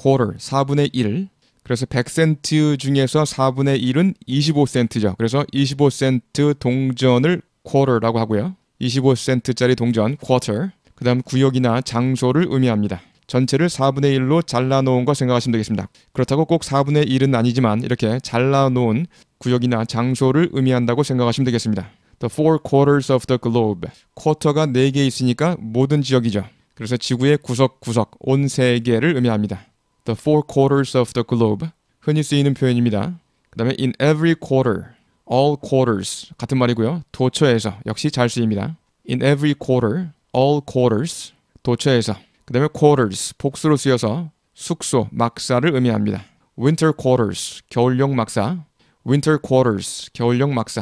quarter 4분의 1 그래서 100센트 중에서 4분의 1은 25센트죠. 그래서 25센트 동전을 quarter라고 하고요. 25센트짜리 동전 quarter. 그다음 구역이나 장소를 의미합니다. 전체를 4분의 1로 잘라놓은 거 생각하시면 되겠습니다. 그렇다고 꼭 4분의 1은 아니지만 이렇게 잘라놓은 구역이나 장소를 의미한다고 생각하시면 되겠습니다. The four quarters of the globe. 쿼터가 4개 있으니까 모든 지역이죠. 그래서 지구의 구석구석 온 세계를 의미합니다. the four quarters of the globe 흔히 쓰이는 표현입니다. 그 다음에 in every quarter, all quarters 같은 말이고요. 도처에서 역시 잘 쓰입니다. in every quarter, all quarters 도처에서 그 다음에 quarters 복수로 쓰여서 숙소, 막사를 의미합니다. winter quarters 겨울용 막사 winter quarters 겨울용 막사